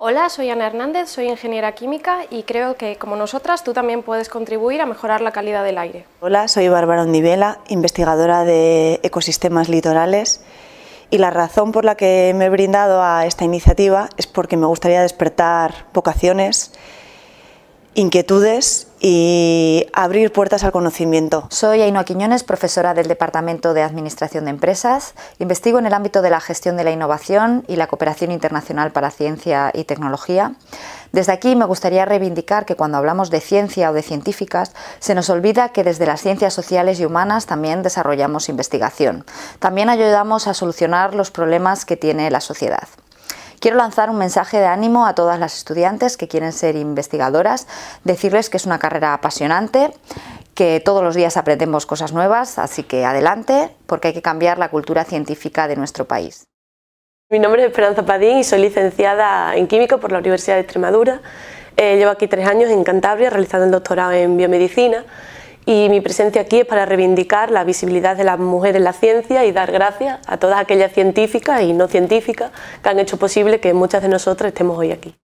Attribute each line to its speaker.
Speaker 1: Hola, soy Ana Hernández, soy ingeniera química y creo que, como nosotras, tú también puedes contribuir a mejorar la calidad del aire.
Speaker 2: Hola, soy Bárbara Ondivela, investigadora de ecosistemas litorales y la razón por la que me he brindado a esta iniciativa es porque me gustaría despertar vocaciones inquietudes y
Speaker 3: abrir puertas al conocimiento. Soy Ainhoa Quiñones, profesora del Departamento de Administración de Empresas. Investigo en el ámbito de la gestión de la innovación y la cooperación internacional para ciencia y tecnología. Desde aquí me gustaría reivindicar que cuando hablamos de ciencia o de científicas, se nos olvida que desde las ciencias sociales y humanas también desarrollamos investigación. También ayudamos a solucionar los problemas que tiene la sociedad. Quiero lanzar un mensaje de ánimo a todas las estudiantes que quieren ser investigadoras, decirles que es una carrera apasionante, que todos los días aprendemos cosas nuevas, así que adelante, porque hay que cambiar la cultura científica de nuestro país.
Speaker 4: Mi nombre es Esperanza Padín y soy licenciada en Químico por la Universidad de Extremadura. Eh, llevo aquí tres años en Cantabria realizando el doctorado en biomedicina y mi presencia aquí es para reivindicar la visibilidad de las mujeres en la ciencia y dar gracias a todas aquellas científicas y no científicas que han hecho posible que muchas de nosotras
Speaker 3: estemos hoy aquí.